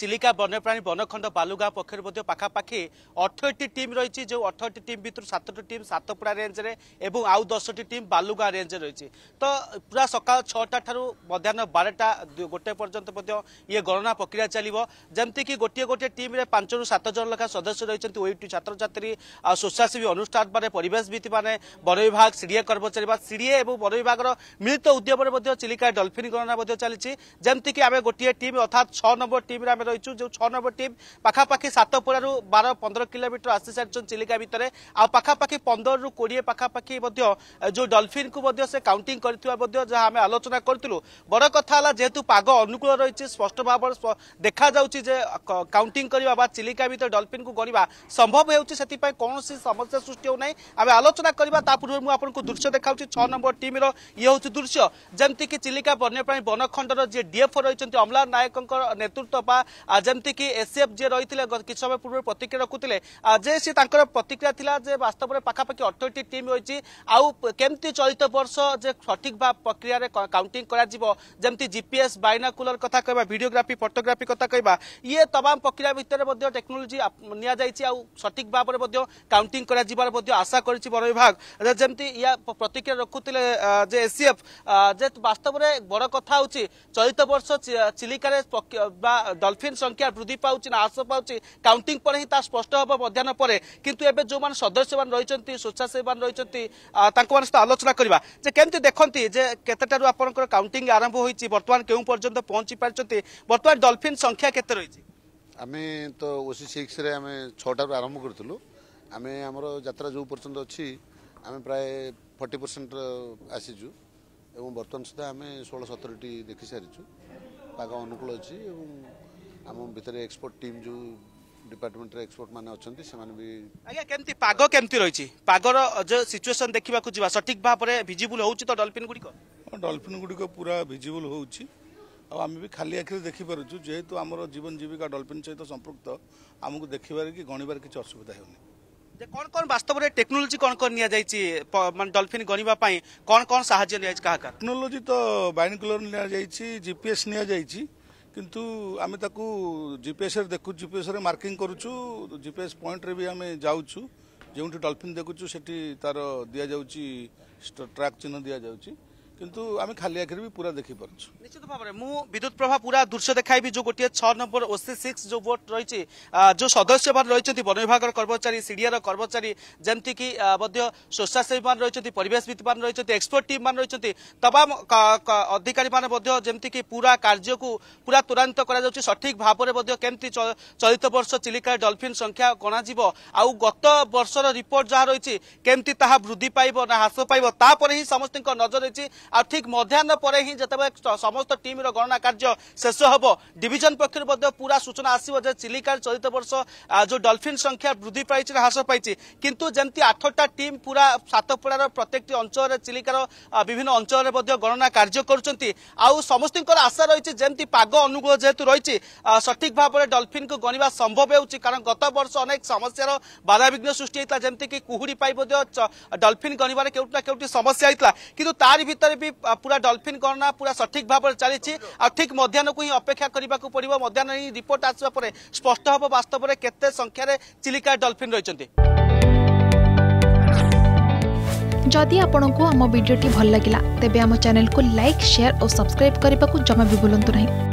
চিলিকা বন্যপ্রাণী বনখণ্ড বালুগাঁ পক্ষের মধ্যে পাখাপাখি অঠরটি টিম রয়েছে যে অঠরটি টিম ভিতর সাতটি টিম সাতপুড়া রেঞ্জরে এবং আউ দশটি টিম বালুগাঁ রেঞ্জে রয়েছে তো পুরা সকাল ছটা ঠার মধ্যাহ্ন বারোটা গোটে পর্যন্ত মধ্যে ইয়ে গণনা প্রক্রিয়া চলব যেমি কি গোটিয়ে গোটিয়ে টিমে পাঁচ রু সাত জন লেখা সদস্য রয়েছেন ওইটি ছাত্রছাত্রী স্বেচ্ছাসেবী অনুষ্ঠান মানে পরিবেশবিদ মানে বন বিভাগ সিডিএ কর্মচারী বা সিডিএ এবং বন বিভাগের মিলিত উদ্যমে চিলিকায় ডলফিন গণনা চালিছে যেমিকি আমি গোটিয়ে টিম অর্থাৎ ছ নম্বর টিমে আমি রয়েছু যে ছ নম্বর টিম পাখাপাখি সাতপুরার বার পনেরো কিলোমিটর আসি সারি চিলিকা ভিতরে আখাপাখি পনেরু কোড়িয়ে পাখাপাখি যে ডলফিন কু সে কাউন্টিং করে যা আমি আলোচনা করলু বড় কথা হল যেহেতু পাগ অনুকূল রয়েছে স্পষ্ট ভাবে দেখা যাচ্ছে যে কাউন্টিং করা বা চিলিকা ভিতরে ডলফিন কু গণবা সম্ভব হচ্ছে সেপাই কৌশি সমস্যা সৃষ্টি হোনা আমি আলোচনা করা তা পূর্বে আপনার দৃশ্য দেখা ছ নম্বর টিম্র ইয়ে হচ্ছে দৃশ্য যেমিকি চিলিকা বন্যপ্রাণী বনখণ্ডর যে ডিএফও রয়েছেন অম্লান নায়কর নেতৃত্ব বা ଯେମିତିକି ଏସ୍ଏଫ୍ ଯିଏ ରହିଥିଲେ କିଛି ସମୟ ପୂର୍ବରୁ ପ୍ରତିକ୍ରିୟା ରଖୁଥିଲେ ଯେ ସେ ତାଙ୍କର ପ୍ରତିକ୍ରିୟା ଥିଲା ଯେ ବାସ୍ତବରେ ପାଖାପାଖି ଅଠରଟି ଟିମ୍ ରହିଛି ଆଉ କେମିତି ଚଳିତ ବର୍ଷ ଯେ ସଠିକ୍ ପ୍ରକ୍ରିୟାରେ କାଉଣ୍ଟିଂ କରାଯିବ ଯେମିତି ଜିପିଏସ୍ ବାଇନାକୁଲର କଥା କହିବା ଭିଡ଼ିଓଗ୍ରାଫି ଫଟୋଗ୍ରାଫି କଥା କହିବା ଇଏ ତମାମ ପ୍ରକ୍ରିୟା ଭିତରେ ମଧ୍ୟ ଟେକ୍ନୋଲୋଜି ନିଆଯାଇଛି ଆଉ ସଠିକ୍ ଭାବରେ ମଧ୍ୟ କାଉଣ୍ଟିଂ କରାଯିବାର ମଧ୍ୟ ଆଶା କରିଛି ବନ ବିଭାଗ ଯେମିତି ଏହା ପ୍ରତିକ୍ରିୟା ରଖୁଥିଲେ ଯେ ଏସ୍ସିଏଫ୍ ଯେ ବାସ୍ତବରେ ବଡ଼ କଥା ହେଉଛି ଚଳିତ ବର୍ଷ ଚିଲିକାରେ ବା ଡଲଫିନ୍ অক্সিজেন সংখ্যা বৃদ্ধি পাচ্ছে না হ্রাস পাচ্ছে কাউন্টিং পরে ହିଁ ତାହା ସ୍ପଷ୍ଟ ହେବ ମଧ୍ୟାହ୍ନ ପରେ କିନ୍ତୁ ଏବେ ଯେଉଁମାନେ ସଦସ୍ୟମାନେ ରହିଛନ୍ତି ସ୍ୱେଚ୍ଛାସେବୀମାନେ ରହିଛନ୍ତି ତାଙ୍କମାନଙ୍କ ସହିତ ଆଲୋଚନା କରିବା ଯେ କେମିତି ଦେଖନ୍ତି ଯେ କେତେଟାରୁ ଆପଣଙ୍କର କାଉଣ୍ଟିଂ ଆରମ୍ଭ ହୋଇଛି ବର୍ତ୍ତମାନ କେଉଁ ପର୍ଯ୍ୟନ୍ତ ପହଞ୍ଚି ପାରିଛନ୍ତି ବର୍ତ୍ତମାନ ଡଲଫିନ୍ ସଂଖ୍ୟା କେତେ ରହିଛି ଆମେ ତ ଓସି ସିକ୍ସରେ ଆମେ ଛଅଟାରୁ ଆରମ୍ଭ କରିଥିଲୁ ଆମେ ଆମର ଯାତ୍ରା ଯେଉଁ ପର୍ଯ୍ୟନ୍ତ ଅଛି ଆମେ ପ୍ରାୟ ଫର୍ଟି ପରସେଣ୍ଟ ଆସିଛୁ ଏବଂ ବର୍ତ୍ତମାନ ସୁଦ୍ଧା ଆମେ ଷୋହଳ ସତରଟି ଦେଖିସାରିଛୁ ପାଗ ଅନୁକୂଳ ଅଛି ଏବଂ ଆମ ଭିତରେ ଏକ୍ସପୋର୍ଟ ଟିମ୍ ଯେଉଁ ডিপার্টমেন্টের এক্সপর্ট মানে অনেক সেমানে বি আজ্ঞা কেমতি পাগ কেমতি রয়েছে পাগর যে সিচুয়েশন দেখিবাকু যিবা সঠিক ভাবে ভিজিবল হউচি তো ডলফিন গুড়িক ଡଲଫିନ୍ ଗୁଡ଼ିକ ପୁରା ଭିଜିବୁଲ୍ ହେଉଛି ଆଉ ଆମେ ବି ଖାଲି ଆଖିରେ ଦେଖିପାରୁଛୁ ଯେହେତୁ ଆମର ଜୀବନ ଜୀବିକା ଡଲଫିନ୍ ସହିତ ସମ୍ପୃକ୍ତ ଆମକୁ ଦେଖିବାରେ କି ଗଣିବାରେ କିଛି ଅସୁବିଧା ହେଉନି ଯେ କ'ଣ କ'ଣ ବାସ୍ତବରେ ଟେକ୍ନୋଲୋଜି କ'ଣ କ'ଣ ନିଆଯାଇଛି ମାନେ ଡଲଫିନ୍ ଗଣିବା ପାଇଁ କ'ଣ କ'ଣ ସାହାଯ୍ୟ ନିଆଯାଇଛି କାହା ଟେକ୍ନୋଲୋଜି ତ ବାଇନିକୁଲର ନିଆଯାଇଛି ଜିପିଏସ୍ ନିଆଯାଇଛି কিন্তু ଆମେ ତାକୁ ଜିପିଏସ୍ରେ ଦେଖୁ ଜିପିଏସ୍ରେ ମାର୍କିଂ କରୁଛୁ ଜିପିଏସ୍ ପଏଣ୍ଟରେ ବି ଆମେ ଯାଉଛୁ ଯେଉଁଠି ଡଲଫିନ୍ ଦେଖୁଛୁ ସେଠି ତାର ଦିଆଯାଉଛି ଟ୍ରାକ୍ ଚିହ୍ନ ଦିଆଯାଉଛି কিন্তু আমি খালি আଖିরে ବି ପୁରା ଦେଖିପାରୁଛୁ ନିଶ୍ଚିତ ଭାବରେ ମୁଁ ବିଦ୍ୟୁତ ପ୍ରଭା ପୁରା ଦୃଶ୍ୟ ଦେଖାଇବି ଯେଉଁ ଗୋଟିଏ ଛଅ ନମ୍ବର ଓସି ସିକ୍ସ ଯେଉଁ ଭୋଟ୍ ରହିଛି ଯେଉଁ ସଦସ୍ୟମାନେ ରହିଛନ୍ତି ବନ ବିଭାଗର କର୍ମଚାରୀ ସିଡିଆର କର୍ମଚାରୀ ଯେମିତିକି ମଧ୍ୟ ସ୍ୱେଚ୍ଛାସେବୀମାନେ ରହିଛନ୍ତି ପରିବେଶବିତ୍ମାନେ ରହିଛନ୍ତି ଏକ୍ସପର୍ଟ ଟିମ୍ମାନେ ରହିଛନ୍ତି ତମାମ ଅଧିକାରୀମାନେ ମଧ୍ୟ ଯେମିତିକି ପୁରା କାର୍ଯ୍ୟକୁ ପୁରା ତ୍ୱରାନ୍ୱିତ କରାଯାଉଛି ସଠିକ୍ ଭାବରେ ମଧ୍ୟ କେମିତି ଚଳିତ ବର୍ଷ ଚିଲିକା ଡଲଫିନ୍ ସଂଖ୍ୟା ଗଣାଯିବ ଆଉ ଗତ ବର୍ଷର ରିପୋର୍ଟ ଯାହା ରହିଛି କେମିତି ତାହା ବୃଦ୍ଧି ପାଇବ ନା ହ୍ରାସ ପାଇବ ତାପରେ ହିଁ ସମସ୍ତଙ୍କ ନଜର ରହିଛି ଆଉ ଠିକ୍ ମଧ୍ୟାହ୍ନ ପରେ ହିଁ ଯେତେବେଳେ ସମସ୍ତ ଟିମ୍ର ଗଣନା କାର୍ଯ୍ୟ ଶେଷ ହେବ ଡିଭିଜନ ପକ୍ଷରୁ ମଧ୍ୟ ପୁରା ସୂଚନା ଆସିବ ଯେ ଚିଲିକାର ଚଳିତ ବର୍ଷ ଯେଉଁ ଡଲଫିନ୍ ସଂଖ୍ୟା ବୃଦ୍ଧି ପାଇଛି ହ୍ରାସ ପାଇଛି କିନ୍ତୁ ଯେମିତି ଆଠଟା ଟିମ୍ ପୁରା ସାତପଡ଼ାର ପ୍ରତ୍ୟେକଟି ଅଞ୍ଚଳରେ ଚିଲିକାର ବିଭିନ୍ନ ଅଞ୍ଚଳରେ ମଧ୍ୟ ଗଣନା କାର୍ଯ୍ୟ କରୁଛନ୍ତି ଆଉ ସମସ୍ତଙ୍କର ଆଶା ରହିଛି ଯେମିତି ପାଗ ଅନୁକୂଳ ଯେହେତୁ ରହିଛି ସଠିକ୍ ଭାବରେ ଡଲଫିନ୍କୁ ଗଣିବା ସମ୍ଭବ ହେଉଛି କାରଣ ଗତ ବର୍ଷ ଅନେକ ସମସ୍ୟାର ବାଧାବିଘ୍ନ ସୃଷ୍ଟି ହୋଇଥିଲା ଯେମିତିକି କୁହୁଡ଼ି ପାଇ ମଧ୍ୟ ଡଲଫିନ୍ ଗଣିବାରେ କେଉଁଠି ନା କେଉଁଠି ସମସ୍ୟା ହୋଇଥିଲା କିନ୍ତୁ ତାରି ଭିତରେ ବି ପୁରା ଡଲଫିନ୍ ଗଣନା ପୁରା ସଠିକ୍ ଭାବରେ ଚାଲିଛି ଆଉ ଠିକ୍ ମଧ୍ୟାହ୍ନକୁ ହିଁ ଅପେକ୍ଷା କରିବାକୁ ପଡ଼ିବ ମଧ୍ୟାହ୍ନ ହିଁ ରିପୋର୍ଟ ଆସିବା ପରେ ସ୍ପଷ୍ଟ ହେବ ବାସ୍ତବରେ କେତେ ସଂଖ୍ୟାରେ ଚିଲିକା ଡଲଫିନ୍ ରହିଛନ୍ତି ଯଦି ଆପଣଙ୍କୁ ଆମ ଭିଡ଼ିଓଟି ଭଲ ଲାଗିଲା ତେବେ ଆମ ଚ୍ୟାନେଲକୁ ଲାଇକ୍ ସେୟାର ଓ ସବସ୍କ୍ରାଇବ୍ କରିବାକୁ ଜମା ବି ଭୁଲନ୍ତୁ ନାହିଁ